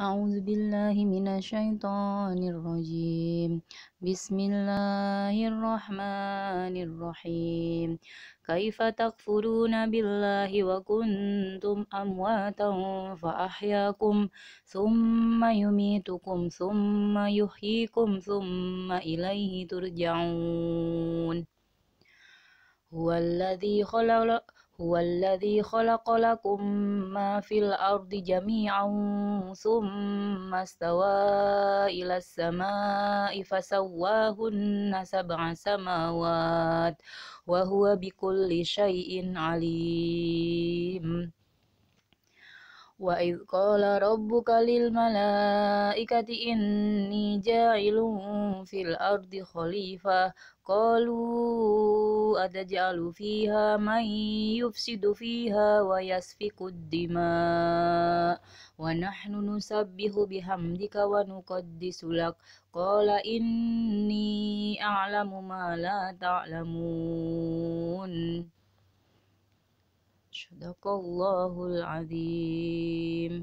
أعوذ بالله من الشيطان الرجيم بسم الله الرحمن الرحيم كيف تكفرون بالله وكنتم أمواتا فأحياكم ثم يميتكم ثم يحييكم ثم إليه ترجعون هو الذي خلق هو الذي خلق لكم ما في الأرض جميعا ثم استوى إلى السماء فسواهن سبع سماوات وهو بكل شيء عليم وإذ قال ربك للملائكة إني جاعل في الأرض خليفة قالوا أتجعل فيها من يفسد فيها ويسفك الدماء ونحن نسبح بحمدك ونقدس لك قال إني أعلم ما لا تعلمون صدق الله العظيم